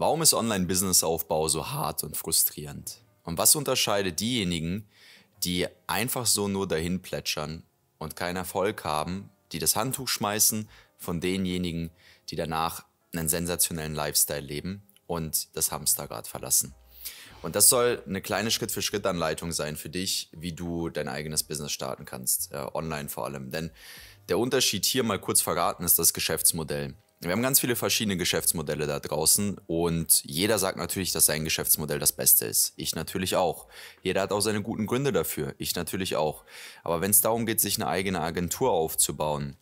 Warum ist Online-Business-Aufbau so hart und frustrierend? Und was unterscheidet diejenigen, die einfach so nur dahin plätschern und keinen Erfolg haben, die das Handtuch schmeißen, von denjenigen, die danach einen sensationellen Lifestyle leben und das Hamsterrad verlassen? Und das soll eine kleine Schritt-für-Schritt-Anleitung sein für dich, wie du dein eigenes Business starten kannst, äh, online vor allem. Denn der Unterschied hier mal kurz verraten ist das Geschäftsmodell. Wir haben ganz viele verschiedene Geschäftsmodelle da draußen und jeder sagt natürlich, dass sein Geschäftsmodell das Beste ist. Ich natürlich auch. Jeder hat auch seine guten Gründe dafür. Ich natürlich auch. Aber wenn es darum geht, sich eine eigene Agentur aufzubauen,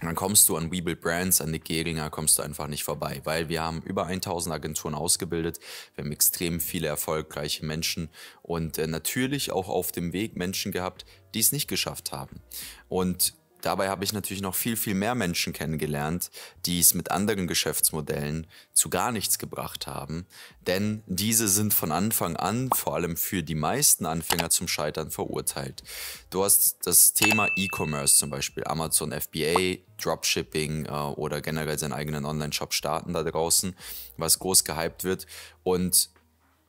dann kommst du an Weeble Brands, an Nick Geringer, kommst du einfach nicht vorbei, weil wir haben über 1000 Agenturen ausgebildet, wir haben extrem viele erfolgreiche Menschen und äh, natürlich auch auf dem Weg Menschen gehabt, die es nicht geschafft haben. Und dabei habe ich natürlich noch viel, viel mehr Menschen kennengelernt, die es mit anderen Geschäftsmodellen zu gar nichts gebracht haben. Denn diese sind von Anfang an, vor allem für die meisten Anfänger, zum Scheitern verurteilt. Du hast das Thema E-Commerce zum Beispiel, Amazon FBA, Dropshipping äh, oder generell seinen eigenen Online-Shop starten da draußen, was groß gehypt wird. Und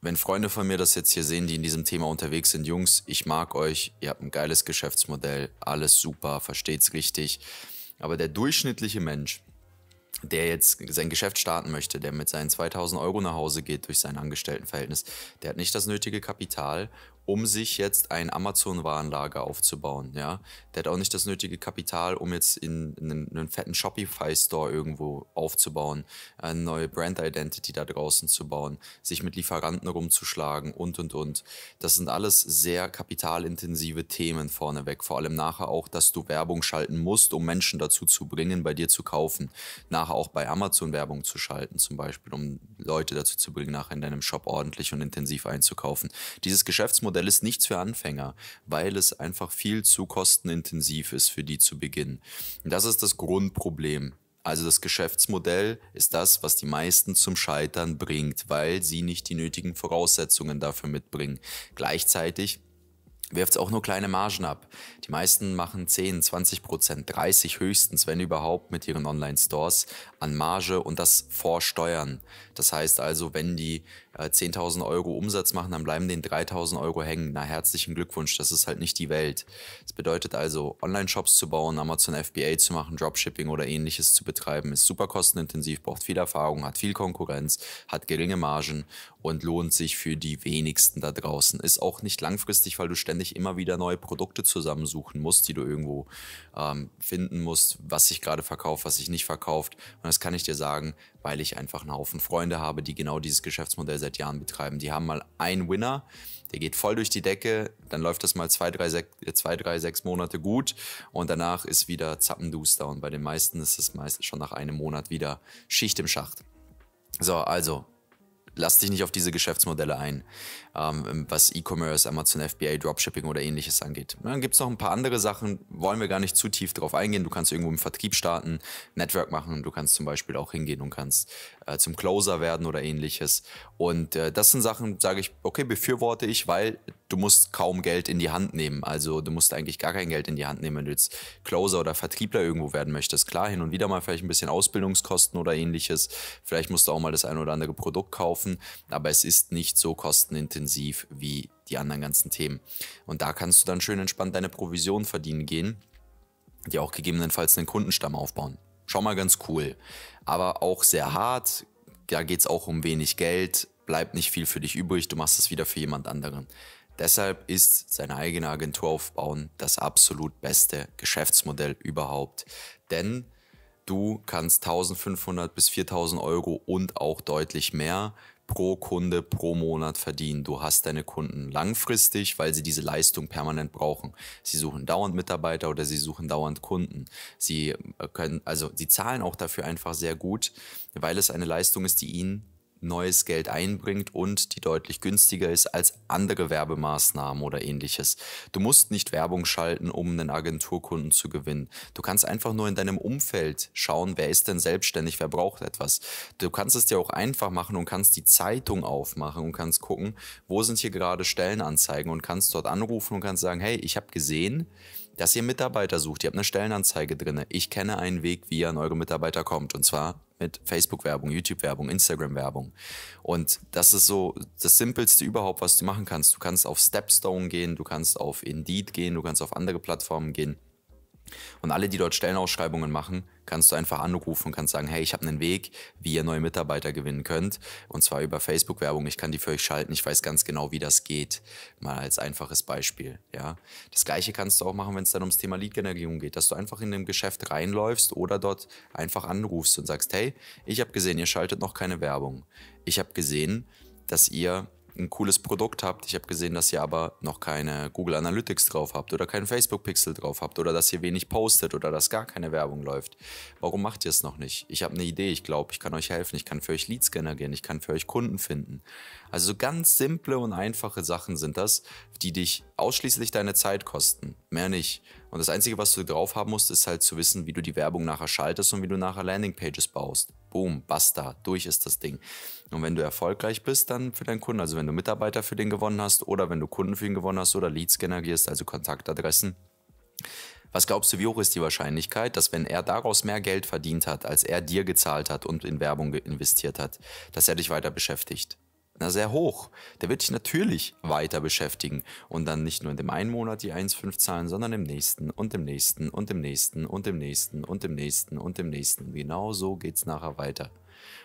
wenn Freunde von mir das jetzt hier sehen, die in diesem Thema unterwegs sind, Jungs, ich mag euch, ihr habt ein geiles Geschäftsmodell, alles super, versteht's richtig. Aber der durchschnittliche Mensch, der jetzt sein Geschäft starten möchte, der mit seinen 2000 Euro nach Hause geht durch sein Angestelltenverhältnis, der hat nicht das nötige Kapital, um sich jetzt ein Amazon-Warenlager aufzubauen. Ja? Der hat auch nicht das nötige Kapital, um jetzt in, in einen, einen, fetten Shopify-Store irgendwo aufzubauen, eine neue Brand-Identity da draußen zu bauen, sich mit Lieferanten rumzuschlagen und, und, und. Das sind alles sehr kapitalintensive Themen vorneweg. Vor allem nachher auch, dass du Werbung schalten musst, um Menschen dazu zu bringen, bei dir zu kaufen. Nachher auch bei Amazon Werbung zu schalten, zum Beispiel, um Leute dazu zu bringen, nachher in deinem Shop ordentlich und intensiv einzukaufen. Dieses Geschäftsmodell Modell ist nichts für Anfänger, weil es einfach viel zu kostenintensiv ist für die zu beginnen. Und das ist das Grundproblem. Also das Geschäftsmodell ist das, was die meisten zum Scheitern bringt, weil sie nicht die nötigen Voraussetzungen dafür mitbringen. Gleichzeitig wirft es auch nur kleine Margen ab. Die meisten machen 10, 20 Prozent, 30 höchstens, wenn überhaupt, mit ihren Online-Stores an Marge und das vor Steuern. Das heißt also, wenn die 10.000 äh, Euro Umsatz machen, dann bleiben den 3.000 Euro hängen. Na, herzlichen Glückwunsch, das ist halt nicht die Welt. Das bedeutet also, Online-Shops zu bauen, Amazon FBA zu machen, Dropshipping oder ähnliches zu betreiben, ist super kostenintensiv, braucht viel Erfahrung, hat viel Konkurrenz, hat geringe Margen und lohnt sich für die wenigsten da draußen. Ist auch nicht langfristig, weil du ständig ständig immer wieder neue Produkte zusammensuchen musst, die du irgendwo ähm, finden musst, was sich gerade verkauft, was sich nicht verkauft. Und das kann ich dir sagen, weil ich einfach einen Haufen Freunde habe, die genau dieses Geschäftsmodell seit Jahren betreiben. Die haben mal einen Winner, der geht voll durch die Decke, dann läuft das mal zwei, drei, sech, äh, zwei, drei sechs Monate gut und danach ist wieder Zappenduster. Und bei den meisten ist es meistens schon nach einem Monat wieder Schicht im Schacht. So, also lass dich nicht auf diese Geschäftsmodelle ein, ähm, was E-Commerce, Amazon FBA, Dropshipping oder ähnliches angeht. dann gibt es noch ein paar andere Sachen, wollen wir gar nicht zu tief drauf eingehen. Du kannst irgendwo im Vertrieb starten, Network machen, du kannst zum Beispiel auch hingehen und kannst äh, zum Closer werden oder ähnliches. Und äh, das sind Sachen, sage ich, okay, befürworte ich, weil du musst kaum Geld in die Hand nehmen. Also du musst eigentlich gar kein Geld in die Hand nehmen, wenn du jetzt Closer oder Vertriebler irgendwo werden möchtest. Klar, hin und wieder mal vielleicht ein bisschen Ausbildungskosten oder ähnliches. Vielleicht musst du auch mal das ein oder andere Produkt kaufen laufen, aber es ist nicht so kostenintensiv wie die anderen ganzen Themen. Und da kannst du dann schön entspannt deine Provision verdienen gehen, die auch gegebenenfalls einen Kundenstamm aufbauen. Schon mal ganz cool, aber auch sehr hart. Da geht es auch um wenig Geld, bleibt nicht viel für dich übrig, du machst es wieder für jemand anderen. Deshalb ist seine eigene Agentur aufbauen das absolut beste Geschäftsmodell überhaupt. Denn du kannst 1500 bis 4000 Euro und auch deutlich mehr pro Kunde pro Monat verdienen. Du hast deine Kunden langfristig, weil sie diese Leistung permanent brauchen. Sie suchen dauernd Mitarbeiter oder sie suchen dauernd Kunden. Sie äh, können, also sie zahlen auch dafür einfach sehr gut, weil es eine Leistung ist, die ihnen neues Geld einbringt und die deutlich günstiger ist als andere Werbemaßnahmen oder ähnliches. Du musst nicht Werbung schalten, um einen Agenturkunden zu gewinnen. Du kannst einfach nur in deinem Umfeld schauen, wer ist denn selbstständig, wer braucht etwas. Du kannst es dir auch einfach machen und kannst die Zeitung aufmachen und kannst gucken, wo sind hier gerade Stellenanzeigen und kannst dort anrufen und kannst sagen, hey, ich habe gesehen, dass ihr Mitarbeiter sucht, ihr habt eine Stellenanzeige drin. Ich kenne einen Weg, wie ihr an eure Mitarbeiter kommt und zwar mit Facebook-Werbung, YouTube-Werbung, Instagram-Werbung. Und das ist so das Simpelste überhaupt, was du machen kannst. Du kannst auf Stepstone gehen, du kannst auf Indeed gehen, du kannst auf andere Plattformen gehen. Und alle, die dort Stellenausschreibungen machen, kannst du einfach anrufen und kannst sagen, hey, ich habe einen Weg, wie ihr neue Mitarbeiter gewinnen könnt. Und zwar über Facebook-Werbung. Ich kann die für euch schalten. Ich weiß ganz genau, wie das geht. Mal als einfaches Beispiel. Ja, Das gleiche kannst du auch machen, wenn es dann ums Thema Lead-Generierung geht, dass du einfach in dem Geschäft reinläufst oder dort einfach anrufst und sagst, hey, ich habe gesehen, ihr schaltet noch keine Werbung. Ich habe gesehen, dass ihr ein cooles Produkt habt. Ich habe gesehen, dass ihr aber noch keine Google Analytics drauf habt oder keinen Facebook Pixel drauf habt oder dass ihr wenig postet oder dass gar keine Werbung läuft. Warum macht ihr es noch nicht? Ich habe eine Idee, ich glaube, ich kann euch helfen, ich kann für euch Leads generieren, ich kann für euch Kunden finden. Also so ganz simple und einfache Sachen sind das, die dich ausschließlich deine Zeit kosten, mehr nicht. Und das Einzige, was du drauf haben musst, ist halt zu wissen, wie du die Werbung nachher schaltest und wie du nachher Landingpages baust. Boom, basta, durch ist das Ding. Und wenn du erfolgreich bist, dann für deinen Kunden, also wenn du Mitarbeiter für den gewonnen hast oder wenn du Kunden für ihn gewonnen hast oder Leads generierst, also Kontaktadressen, was glaubst du, wie hoch ist die Wahrscheinlichkeit, dass wenn er daraus mehr Geld verdient hat, als er dir gezahlt hat und in Werbung investiert hat, dass er dich weiter beschäftigt? na, sehr hoch. Der wird dich natürlich weiter beschäftigen und dann nicht nur in dem einen Monat die 1,5 zahlen, sondern im nächsten und im nächsten und im nächsten und im nächsten und im nächsten und im nächsten. Genau so geht es nachher weiter.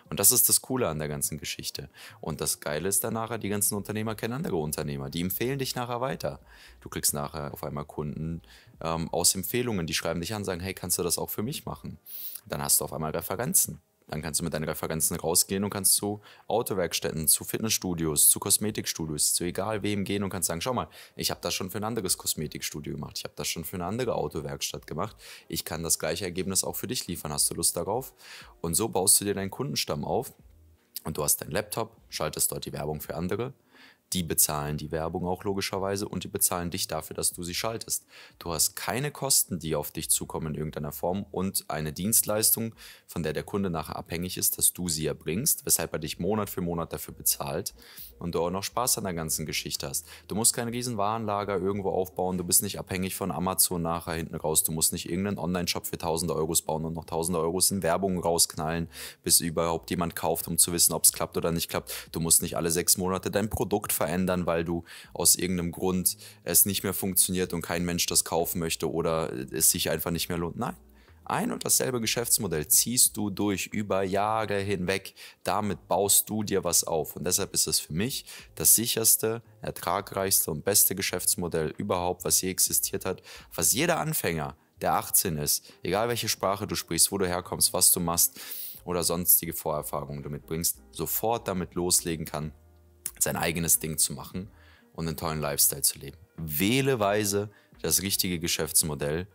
Und das ist das Coole an der ganzen Geschichte. Und das Geile ist dann nachher, die ganzen Unternehmer kennen andere Unternehmer. Die empfehlen dich nachher weiter. Du kriegst nachher auf einmal Kunden ähm, aus Empfehlungen, die schreiben dich an sagen, hey, kannst du das auch für mich machen? Dann hast du auf einmal Referenzen. Dann kannst du mit deinen Referenzen rausgehen und kannst zu Autowerkstätten, zu Fitnessstudios, zu Kosmetikstudios, zu egal wem gehen und kannst sagen, schau mal, ich habe das schon für ein anderes Kosmetikstudio gemacht, ich habe das schon für eine andere Autowerkstatt gemacht, ich kann das gleiche Ergebnis auch für dich liefern, hast du Lust darauf? Und so baust du dir deinen Kundenstamm auf und du hast deinen Laptop, schaltest dort die Werbung für andere die bezahlen die Werbung auch logischerweise und die bezahlen dich dafür, dass du sie schaltest. Du hast keine Kosten, die auf dich zukommen in irgendeiner Form und eine Dienstleistung, von der der Kunde nachher abhängig ist, dass du sie erbringst, weshalb er dich Monat für Monat dafür bezahlt und du auch noch Spaß an der ganzen Geschichte hast. Du musst kein Riesenwarenlager irgendwo aufbauen, du bist nicht abhängig von Amazon nachher hinten raus, du musst nicht irgendeinen Online-Shop für tausende Euros bauen und noch tausende Euros in Werbung rausknallen, bis überhaupt jemand kauft, um zu wissen, ob es klappt oder nicht klappt. Du musst nicht alle sechs Monate dein Produkt verändern, weil du aus irgendeinem Grund es nicht mehr funktioniert und kein Mensch das kaufen möchte oder äh, es sich einfach nicht mehr lohnt. Nein. Ein und dasselbe Geschäftsmodell ziehst du durch über Jahre hinweg. Damit baust du dir was auf. Und deshalb ist es für mich das sicherste, ertragreichste und beste Geschäftsmodell überhaupt, was je existiert hat, was jeder Anfänger, der 18 ist, egal welche Sprache du sprichst, wo du herkommst, was du machst, oder sonstige Vorerfahrungen du mitbringst, sofort damit loslegen kann sein eigenes Ding zu machen und einen tollen Lifestyle zu leben. Wähleweise das richtige Geschäftsmodell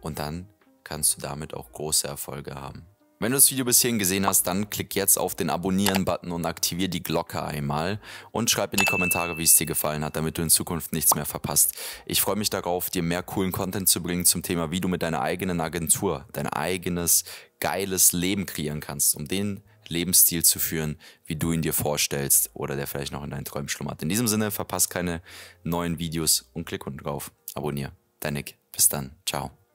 und dann kannst du damit auch große Erfolge haben. Wenn du das Video bis hierhin gesehen hast, dann klick jetzt auf den Abonnieren-Button und aktiviere die Glocke einmal und schreib in die Kommentare, wie es dir gefallen hat, damit du in Zukunft nichts mehr verpasst. Ich freue mich darauf, dir mehr coolen Content zu bringen zum Thema, wie du mit deiner eigenen Agentur dein eigenes geiles Leben kreieren kannst, um den Lebensstil zu führen, wie du ihn dir vorstellst oder der vielleicht noch in deinen Träumen schlummert. In diesem Sinne, verpasst keine neuen Videos und klick unten drauf. Abonnier. Dein Nick. Bis dann. Ciao.